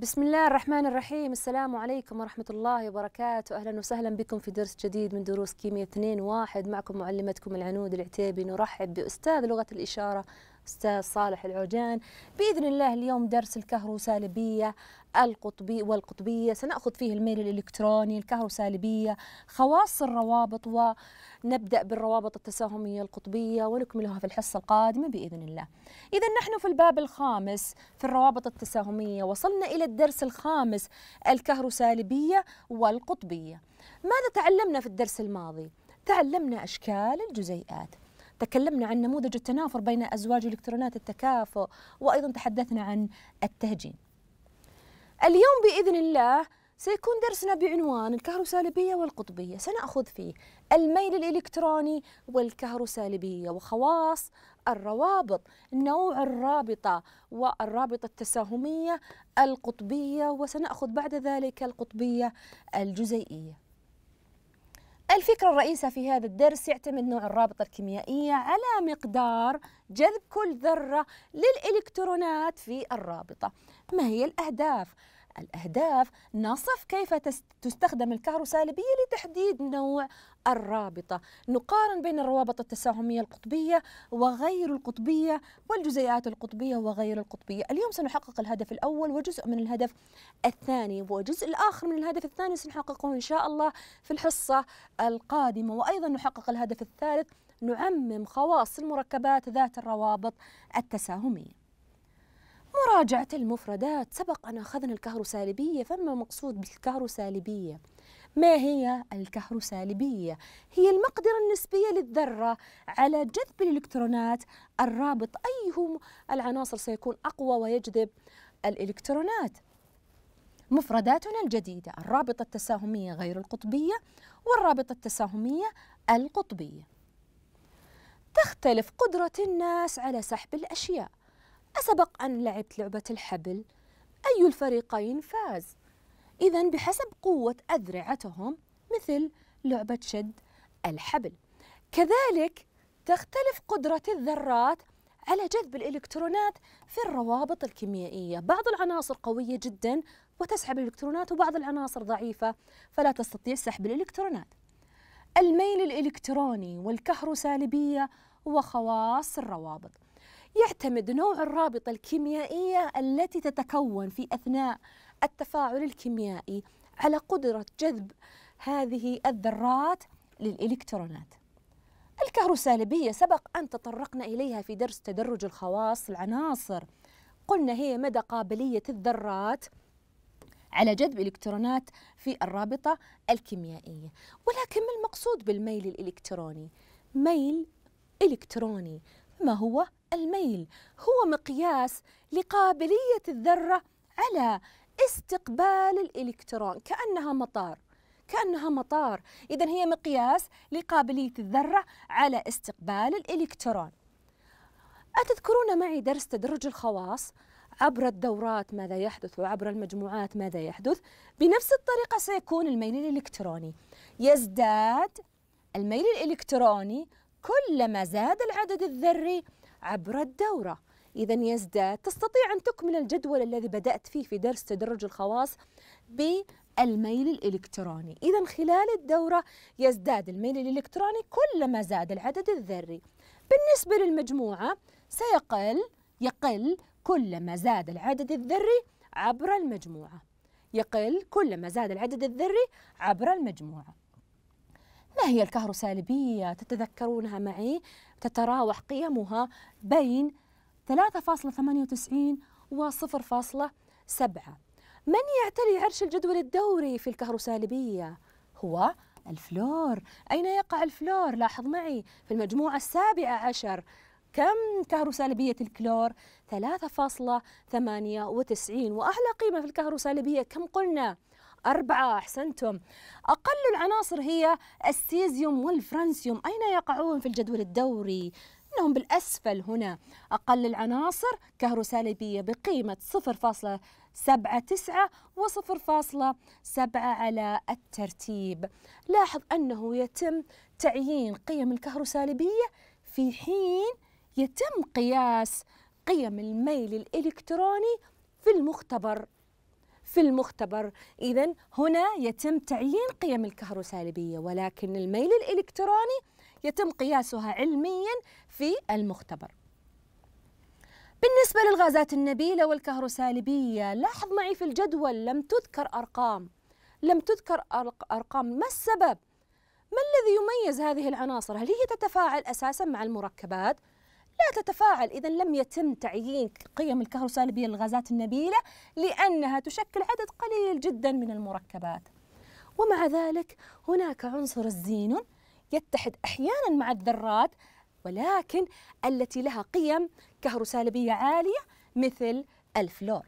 بسم الله الرحمن الرحيم السلام عليكم ورحمة الله وبركاته أهلا وسهلا بكم في درس جديد من دروس كيمياء 2 واحد معكم معلمتكم العنود العتيبي نرحب بأستاذ لغة الإشارة استاذ صالح العوجان باذن الله اليوم درس الكهروسالبيه القطبي والقطبيه سناخذ فيه الميل الالكتروني الكهروسالبيه خواص الروابط ونبدا بالروابط التساهميه القطبيه ونكملها في الحصه القادمه باذن الله اذا نحن في الباب الخامس في الروابط التساهميه وصلنا الى الدرس الخامس الكهروسالبيه والقطبيه ماذا تعلمنا في الدرس الماضي تعلمنا اشكال الجزيئات تكلمنا عن نموذج التنافر بين أزواج إلكترونات التكافؤ وأيضا تحدثنا عن التهجين اليوم بإذن الله سيكون درسنا بعنوان الكهروسالبية والقطبية سنأخذ فيه الميل الإلكتروني والكهروسالبية وخواص الروابط نوع الرابطة والرابطة التساهمية القطبية وسنأخذ بعد ذلك القطبية الجزيئية الفكرة الرئيسة في هذا الدرس يعتمد نوع الرابطة الكيميائية على مقدار جذب كل ذرة للإلكترونات في الرابطة ما هي الأهداف؟ الأهداف نصف كيف تستخدم الكهروسالبية لتحديد نوع الرابطة نقارن بين الروابط التساهمية القطبية وغير القطبية والجزيئات القطبية وغير القطبية اليوم سنحقق الهدف الأول وجزء من الهدف الثاني وجزء الآخر من الهدف الثاني سنحققه إن شاء الله في الحصة القادمة وأيضا نحقق الهدف الثالث نعمم خواص المركبات ذات الروابط التساهميه مراجعة المفردات سبق أن أخذنا الكهروسالبية فما مقصود بالكهروسالبية ما هي الكهروسالبية؟ هي المقدرة النسبية للذرة على جذب الإلكترونات الرابط أيهم العناصر سيكون أقوى ويجذب الإلكترونات مفرداتنا الجديدة الرابطة التساهمية غير القطبية والرابطة التساهمية القطبية تختلف قدرة الناس على سحب الأشياء أسبق أن لعبت لعبة الحبل؟ أي الفريقين فاز؟ إذا بحسب قوة أذرعتهم مثل لعبة شد الحبل. كذلك تختلف قدرة الذرات على جذب الإلكترونات في الروابط الكيميائية، بعض العناصر قوية جدا وتسحب الإلكترونات وبعض العناصر ضعيفة فلا تستطيع سحب الإلكترونات. الميل الإلكتروني والكهروسالبية وخواص الروابط. يعتمد نوع الرابطة الكيميائية التي تتكون في أثناء التفاعل الكيميائي على قدرة جذب هذه الذرات للإلكترونات الكهروسالبية سبق أن تطرقنا إليها في درس تدرج الخواص العناصر قلنا هي مدى قابلية الذرات على جذب إلكترونات في الرابطة الكيميائية ولكن ما المقصود بالميل الإلكتروني؟ ميل إلكتروني ما هو الميل هو مقياس لقابلية الذرة على استقبال الإلكترون كأنها مطار كأنها مطار إذا هي مقياس لقابلية الذرة على استقبال الإلكترون أتذكرون معي درس تدرج الخواص عبر الدورات ماذا يحدث وعبر المجموعات ماذا يحدث بنفس الطريقة سيكون الميل الإلكتروني يزداد الميل الإلكتروني كلما زاد العدد الذري عبر الدورة إذا يزداد تستطيع أن تكمل الجدول الذي بدأت فيه في درس تدرج الخواص بالميل الإلكتروني إذا خلال الدورة يزداد الميل الإلكتروني كلما زاد العدد الذري بالنسبة للمجموعة سيقل يقل كلما زاد العدد الذري عبر المجموعة يقل كلما زاد العدد الذري عبر المجموعة ما هي الكهروسالبية تتذكرونها معي تتراوح قيمها بين 3.98 و 0.7 من يعتلي عرش الجدول الدوري في الكهروسالبية؟ هو الفلور أين يقع الفلور؟ لاحظ معي في المجموعة السابعة عشر كم كهروسالبية الكلور؟ 3.98 وأعلى قيمة في الكهروسالبية كم قلنا؟ أربعة أحسنتم أقل العناصر هي السيزيوم والفرنسيوم أين يقعون في الجدول الدوري؟ إنهم بالأسفل هنا أقل العناصر كهروسالبية بقيمة 0.79 و 0.7 على الترتيب لاحظ أنه يتم تعيين قيم الكهروسالبية في حين يتم قياس قيم الميل الإلكتروني في المختبر في المختبر إذا هنا يتم تعيين قيم الكهروسالبية ولكن الميل الإلكتروني يتم قياسها علميا في المختبر بالنسبة للغازات النبيلة والكهروسالبية لاحظ معي في الجدول لم تذكر أرقام لم تذكر أرقام ما السبب؟ ما الذي يميز هذه العناصر؟ هل هي تتفاعل أساسا مع المركبات؟ لا تتفاعل إذا لم يتم تعيين قيم الكهروسالبية للغازات النبيلة لأنها تشكل عدد قليل جدا من المركبات ومع ذلك هناك عنصر الزينون يتحد أحيانا مع الذرات ولكن التي لها قيم كهروسالبية عالية مثل الفلور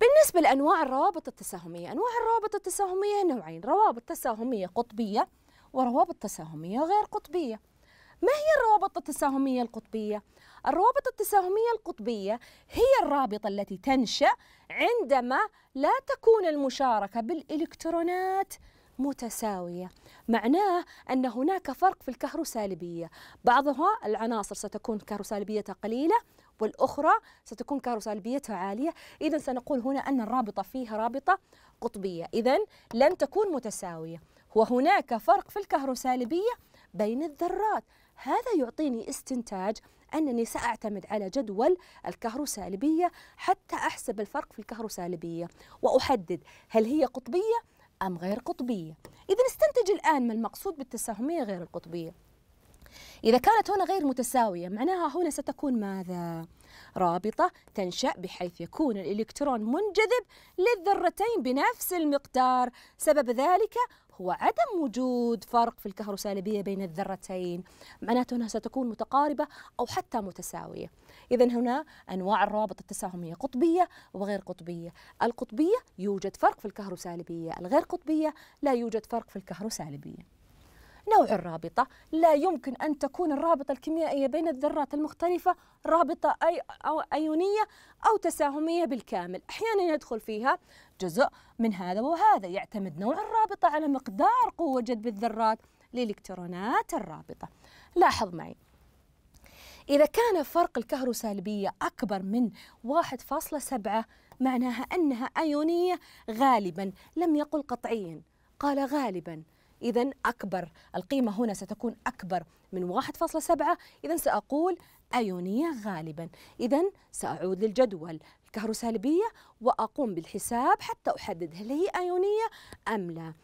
بالنسبة لأنواع الروابط التساهمية أنواع الروابط التساهمية نوعين روابط تساهمية قطبية وروابط تساهمية غير قطبية ما هي الروابط التساهمية القطبية؟ الروابط التساهمية القطبية هي الرابطة التي تنشأ عندما لا تكون المشاركة بالإلكترونات متساوية معناه أن هناك فرق في الكهروسالبية بعضها العناصر ستكون كهروسالبيتها قليلة والأخرى ستكون كهروسالبيتها عالية إذا سنقول هنا أن الرابطة فيها رابطة قطبية إذا لن تكون متساوية وهناك فرق في الكهروسالبية بين الذرات هذا يعطيني استنتاج أنني سأعتمد على جدول الكهروسالبية حتى أحسب الفرق في الكهروسالبية وأحدد هل هي قطبية أم غير قطبية إذا استنتج الآن ما المقصود بالتساهمية غير القطبية إذا كانت هنا غير متساوية معناها هنا ستكون ماذا؟ رابطة تنشأ بحيث يكون الإلكترون منجذب للذرتين بنفس المقدار سبب ذلك هو عدم وجود فرق في الكهروسالبية بين الذرتين معناته أنها ستكون متقاربة أو حتى متساوية إذا هنا أنواع الروابط التساهمية قطبية وغير قطبية القطبية يوجد فرق في الكهروسالبية الغير قطبية لا يوجد فرق في الكهروسالبية نوع الرابطة لا يمكن أن تكون الرابطة الكيميائية بين الذرات المختلفة رابطة أي أو أيونية أو تساهمية بالكامل أحيانا يدخل فيها جزء من هذا وهذا يعتمد نوع الرابطة على مقدار قوة جذب الذرات لإلكترونات الرابطة لاحظ معي إذا كان فرق الكهروسالبية أكبر من 1.7 معناها أنها أيونية غالبا لم يقل قطعيا قال غالبا إذا أكبر القيمة هنا ستكون أكبر من 1.7 إذا سأقول أيونية غالبا إذا سأعود للجدول الكهروسالبية وأقوم بالحساب حتى أحدد هل هي أيونية أم لا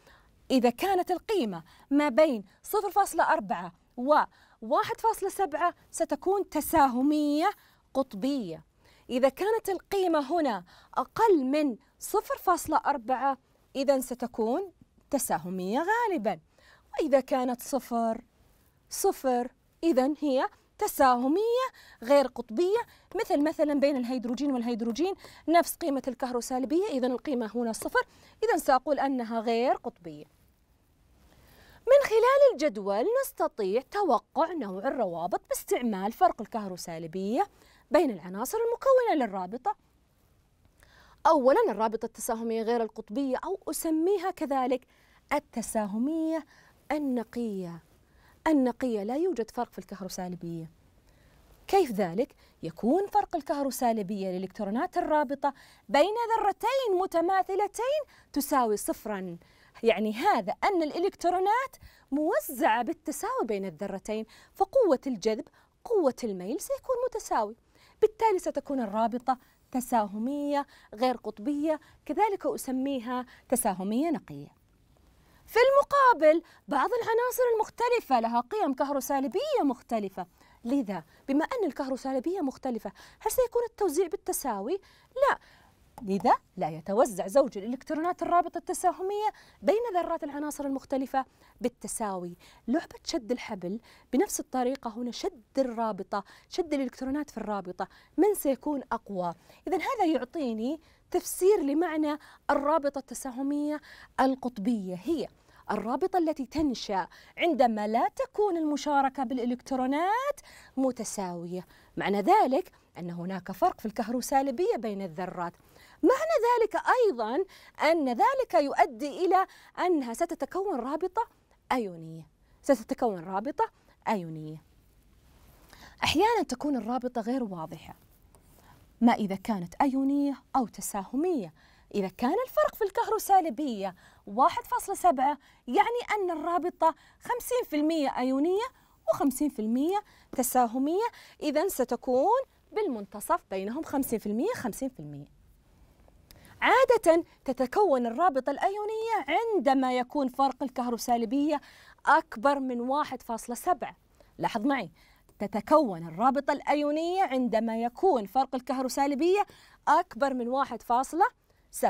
إذا كانت القيمة ما بين 0.4 و 1.7 ستكون تساهمية قطبية إذا كانت القيمة هنا أقل من 0.4 إذا ستكون تساهمية غالبا وإذا كانت صفر صفر إذا هي تساهمية غير قطبية مثل مثلا بين الهيدروجين والهيدروجين نفس قيمة الكهروسالبية إذا القيمة هنا صفر إذا سأقول أنها غير قطبية من خلال الجدول نستطيع توقع نوع الروابط باستعمال فرق الكهروسالبية بين العناصر المكونة للرابطة أولا الرابطة التساهمية غير القطبية أو أسميها كذلك التساهمية النقية النقية لا يوجد فرق في الكهروسالبية كيف ذلك؟ يكون فرق الكهروسالبية لإلكترونات الرابطة بين ذرتين متماثلتين تساوي صفراً يعني هذا أن الإلكترونات موزعة بالتساوي بين الذرتين فقوة الجذب قوة الميل سيكون متساوي بالتالي ستكون الرابطة تساهمية غير قطبية كذلك أسميها تساهمية نقية في المقابل بعض العناصر المختلفة لها قيم كهروسالبية مختلفة لذا بما أن الكهروسالبية مختلفة هل سيكون التوزيع بالتساوي؟ لا لذا لا يتوزع زوج الإلكترونات الرابطة التساهمية بين ذرات العناصر المختلفة بالتساوي لعبة شد الحبل بنفس الطريقة هنا شد الرابطة شد الإلكترونات في الرابطة من سيكون أقوى إذا هذا يعطيني تفسير لمعنى الرابطة التساهمية القطبية هي الرابطة التي تنشأ عندما لا تكون المشاركة بالإلكترونات متساوية معنى ذلك أن هناك فرق في الكهروسالبية بين الذرات معنى ذلك أيضا أن ذلك يؤدي إلى أنها ستتكون رابطة أيونية ستتكون رابطة أيونية أحيانا تكون الرابطة غير واضحة ما إذا كانت أيونية أو تساهمية إذا كان الفرق في الكهروسالبية 1.7 يعني أن الرابطة 50% أيونية و50% تساهمية إذا ستكون بالمنتصف بينهم 50% 50% عادة تتكون الرابطة الأيونية عندما يكون فرق الكهروسالبية أكبر من 1.7 لاحظ معي تتكون الرابطة الأيونية عندما يكون فرق الكهروسالبية أكبر من 1.7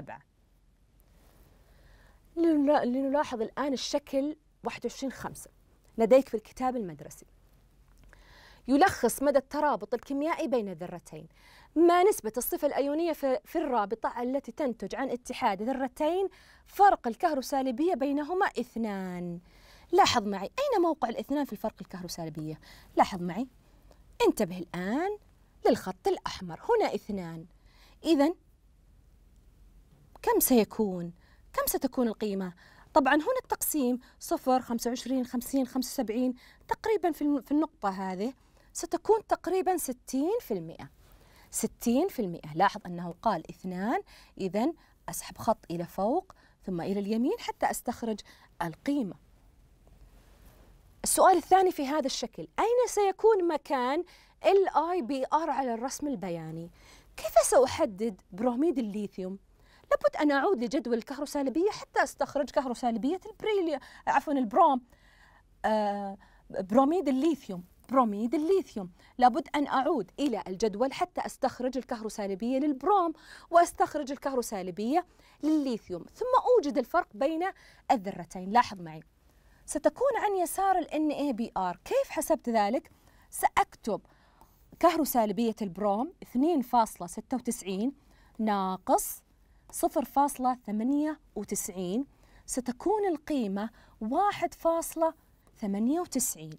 لنلاحظ الآن الشكل 21 5 لديك في الكتاب المدرسي يلخص مدى الترابط الكيميائي بين الذرتين ما نسبة الصفة الأيونية في الرابطة التي تنتج عن اتحاد ذرتين فرق الكهروسالبية بينهما اثنان لاحظ معي أين موقع الاثنان في الفرق الكهروسالبية لاحظ معي انتبه الآن للخط الأحمر هنا اثنان إذا كم سيكون؟ كم ستكون القيمة؟ طبعا هنا التقسيم صفر خمسة وعشرين خمسين خمسة وسبعين تقريبا في النقطة هذه ستكون تقريبا 60% 60% لاحظ أنه قال اثنان إذا أسحب خط إلى فوق ثم إلى اليمين حتى أستخرج القيمة السؤال الثاني في هذا الشكل أين سيكون مكان اي بي ار على الرسم البياني كيف سأحدد بروميد الليثيوم لابد أن أعود لجدول الكهروسالبية حتى أستخرج كهروسالبية البريليا عفوا البروم آه بروميد الليثيوم بروميد الليثيوم لابد أن أعود إلى الجدول حتى أستخرج الكهروسالبية للبروم وأستخرج الكهروسالبية للليثيوم ثم أوجد الفرق بين الذرتين لاحظ معي ستكون عن يسار الـ NABR كيف حسبت ذلك؟ سأكتب كهروسالبية البروم 2.96 ناقص 0.98 ستكون القيمة 1.98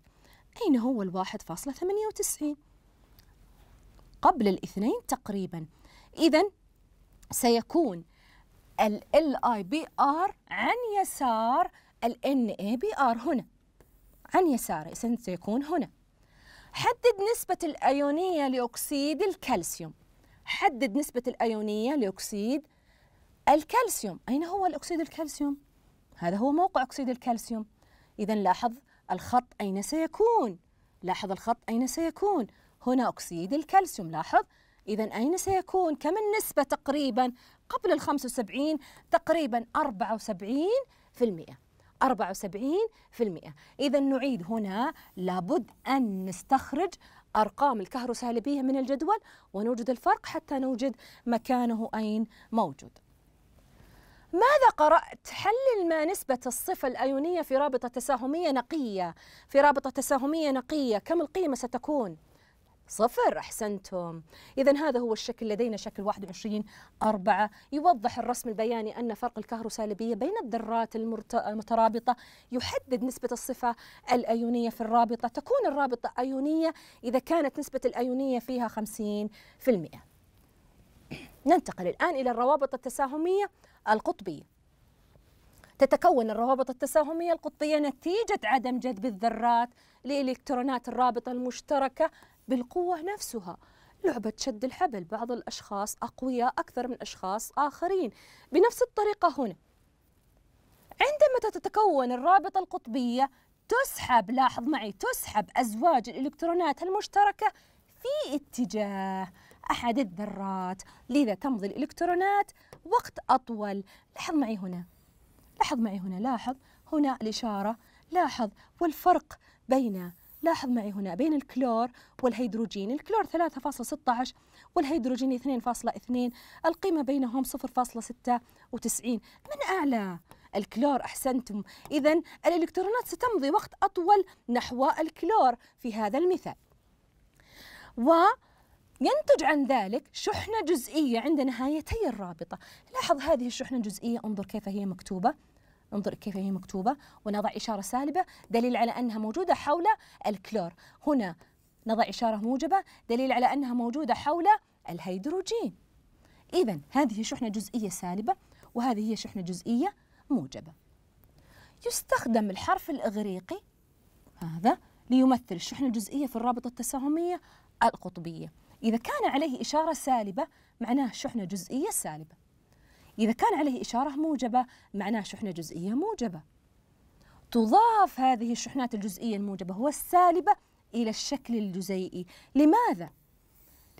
أين هو الواحد فاصلة ثمانية وتسعين قبل الاثنين تقريبا إذا سيكون ال اي بي آر عن يسار ال اي بي آر هنا عن يساره سيكون هنا حدد نسبة الأيونية لأكسيد الكالسيوم حدد نسبة الأيونية لأكسيد الكالسيوم أين هو الأكسيد الكالسيوم؟ هذا هو موقع أكسيد الكالسيوم إذا لاحظ الخط أين سيكون لاحظ الخط أين سيكون هنا أكسيد الكالسيوم لاحظ إذا أين سيكون كم النسبة تقريبا قبل ال 75 تقريبا 74 في المئة 74% إذا نعيد هنا لابد أن نستخرج أرقام الكهروسالبية من الجدول ونوجد الفرق حتى نوجد مكانه أين موجود ماذا قرأت؟ حلل ما نسبة الصفة الأيونية في رابطة تساهمية نقية في رابطة تساهمية نقية كم القيمة ستكون؟ صفر أحسنتم إذا هذا هو الشكل لدينا شكل 21 أربعة يوضح الرسم البياني أن فرق الكهروسالبية بين الذرات المترابطة يحدد نسبة الصفة الأيونية في الرابطة تكون الرابطة أيونية إذا كانت نسبة الأيونية فيها 50% ننتقل الآن إلى الروابط التساهمية القطبي تتكون الروابط التساهمية القطبية نتيجة عدم جذب الذرات لإلكترونات الرابطة المشتركة بالقوة نفسها لعبة شد الحبل بعض الأشخاص أقوياء أكثر من أشخاص آخرين بنفس الطريقة هنا عندما تتكون الرابطة القطبية تسحب لاحظ معي تسحب أزواج الإلكترونات المشتركة في اتجاه أحد الذرات لذا تمضي الإلكترونات وقت أطول لاحظ معي هنا لاحظ معي هنا لاحظ هنا الإشارة لاحظ والفرق بين لاحظ معي هنا بين الكلور والهيدروجين الكلور 3.16 والهيدروجين 2.2 القيمة بينهم 0.96 من أعلى الكلور أحسنتم إذا الإلكترونات ستمضي وقت أطول نحو الكلور في هذا المثال و ينتج عن ذلك شحنة جزئية عند نهايتي الرابطة لاحظ هذه الشحنة الجزئية انظر كيف هي مكتوبة انظر كيف هي مكتوبة ونضع إشارة سالبة دليل على أنها موجودة حول الكلور هنا نضع إشارة موجبة دليل على أنها موجودة حول الهيدروجين إذا هذه شحنة جزئية سالبة وهذه هي شحنة جزئية موجبة يستخدم الحرف الإغريقي هذا ليمثل الشحنة الجزئية في الرابطة التساهمية القطبية إذا كان عليه إشارة سالبة معناه شحنة جزئية سالبة إذا كان عليه إشارة موجبة معناه شحنة جزئية موجبة تضاف هذه الشحنات الجزئية الموجبة هو السالبة إلى الشكل الجزيئي لماذا؟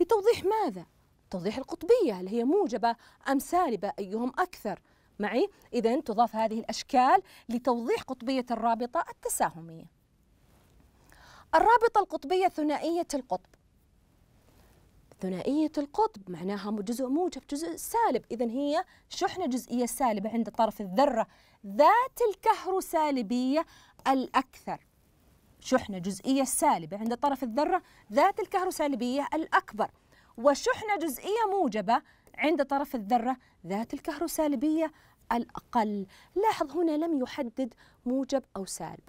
لتوضيح ماذا؟ توضيح القطبية هل هي موجبة أم سالبة أيهم أكثر؟ معي؟ إذا تضاف هذه الأشكال لتوضيح قطبية الرابطة التساهمية. الرابطة القطبية ثنائية القطب ثنائية القطب معناها جزء موجب جزء سالب إذا هي شحنة جزئية سالبة عند طرف الذرة ذات الكهروسالبية الأكثر شحنة جزئية سالبة عند طرف الذرة ذات الكهروسالبية الأكبر وشحنة جزئية موجبة عند طرف الذرة ذات الكهروسالبية الأقل لاحظ هنا لم يحدد موجب أو سالب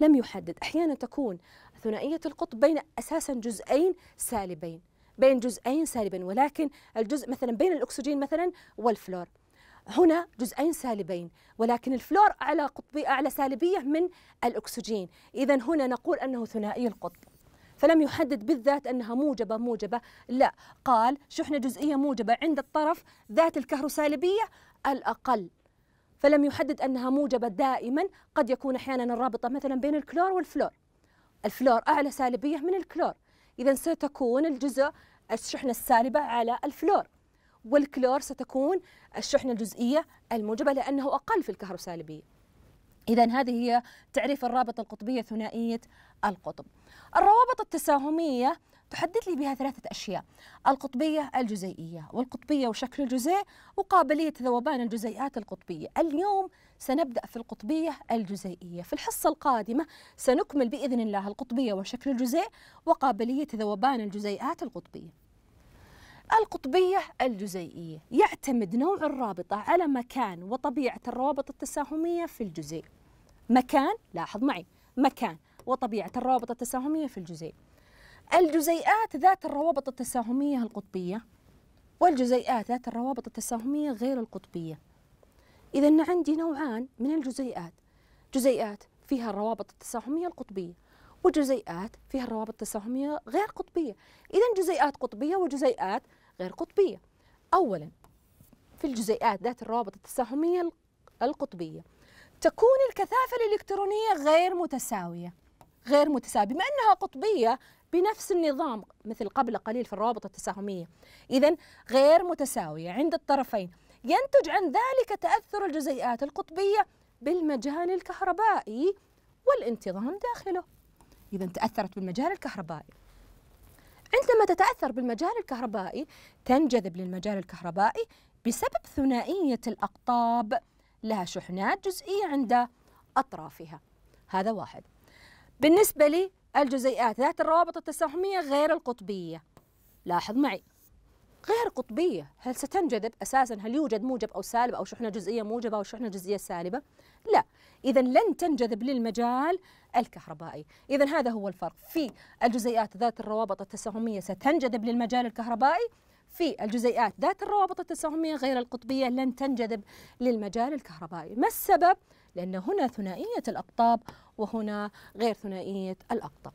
لم يحدد أحيانا تكون ثنائية القطب بين أساسا جزئين سالبين بين جزئين سالبين ولكن الجزء مثلا بين الاكسجين مثلا والفلور هنا جزئين سالبين ولكن الفلور اعلى قطبي اعلى سالبيه من الاكسجين اذا هنا نقول انه ثنائي القطب فلم يحدد بالذات انها موجبه موجبه لا قال شحنه جزئيه موجبه عند الطرف ذات الكهروسالبيه الاقل فلم يحدد انها موجبه دائما قد يكون احيانا الرابطه مثلا بين الكلور والفلور الفلور اعلى سالبيه من الكلور اذا ستكون الجزء الشحنة السالبة على الفلور والكلور ستكون الشحنة الجزئية الموجبة لأنه أقل في الكهروسالبية إذا هذه هي تعريف الرابطة القطبية ثنائية القطب الروابط التساهمية تحدد لي بها ثلاثة أشياء القطبية الجزيئية والقطبية وشكل الجزيء وقابلية ذوبان الجزيئات القطبية اليوم سنبدأ في القطبية الجزيئية في الحصة القادمة سنكمل بإذن الله القطبية وشكل الجزيء وقابلية ذوبان الجزيئات القطبية القطبية الجزيئية يعتمد نوع الرابطة على مكان وطبيعة الروابط التساهمية في الجزيء مكان لاحظ معي مكان وطبيعة الروابط التساهمية في الجزيء الجزيئات ذات الروابط التساهمية القطبية والجزيئات ذات الروابط التساهمية غير القطبية إذا عندي نوعان من الجزيئات جزيئات فيها الروابط التساهمية القطبية وجزيئات فيها الروابط التساهمية غير قطبية إذا جزيئات قطبية وجزيئات غير قطبية أولا في الجزيئات ذات الروابط التساهمية القطبية تكون الكثافة الإلكترونية غير متساوية غير متساوية بما أنها قطبية بنفس النظام مثل قبل قليل في الروابط التساهمية إذا غير متساوية عند الطرفين ينتج عن ذلك تأثر الجزيئات القطبية بالمجال الكهربائي والانتظام داخله إذا تأثرت بالمجال الكهربائي عندما تتأثر بالمجال الكهربائي تنجذب للمجال الكهربائي بسبب ثنائية الأقطاب لها شحنات جزئية عند أطرافها هذا واحد بالنسبة لي الجزيئات ذات الروابط التسامحية غير القطبية لاحظ معي غير قطبية هل ستنجذب أساسا هل يوجد موجب أو سالب أو شحنة جزئية موجبة أو شحنة جزئية سالبة لا إذا لن تنجذب للمجال الكهربائي إذا هذا هو الفرق في الجزيئات ذات الروابط التساهمية ستنجذب للمجال الكهربائي في الجزيئات ذات الروابط التساهمية غير القطبية لن تنجذب للمجال الكهربائي ما السبب؟ لأن هنا ثنائية الأقطاب وهنا غير ثنائية الأقطاب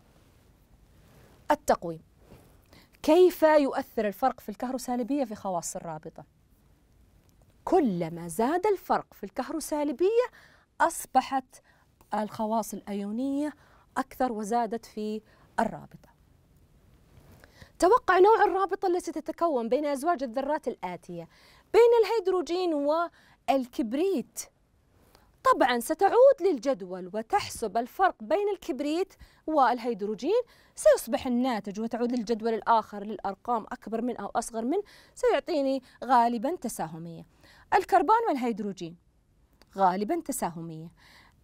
التقويم كيف يؤثر الفرق في الكهروسالبية في خواص الرابطة؟ كلما زاد الفرق في الكهروسالبية أصبحت الخواص الأيونية أكثر وزادت في الرابطة توقع نوع الرابطة التي تتكون بين أزواج الذرات الآتية بين الهيدروجين والكبريت طبعا ستعود للجدول وتحسب الفرق بين الكبريت والهيدروجين سيصبح الناتج وتعود للجدول الآخر للأرقام أكبر من أو أصغر من سيعطيني غالبا تساهمية الكربون والهيدروجين غالبا تساهمية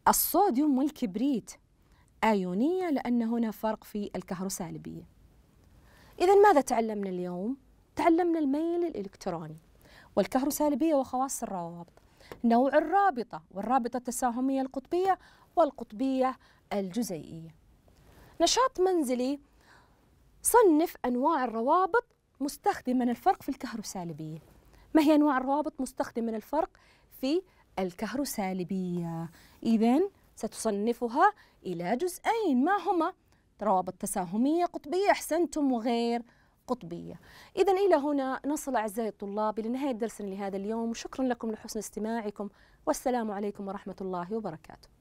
الصوديوم والكبريت آيونية لأن هنا فرق في الكهروسالبية إذا ماذا تعلمنا اليوم؟ تعلمنا الميل الإلكتروني والكهروسالبية وخواص الروابط نوع الرابطة والرابطة التساهمية القطبية والقطبية الجزيئية نشاط منزلي صنف أنواع الروابط مستخدمة الفرق في الكهروسالبية ما هي أنواع الروابط مستخدمة الفرق في الكهروسالبية إذا ستصنفها إلى جزئين ما هما روابط تساهمية قطبية أحسنتم وغير قطبية إذا إلى هنا نصل أعزائي الطلاب إلى نهاية درسنا لهذا اليوم شكرا لكم لحسن استماعكم والسلام عليكم ورحمة الله وبركاته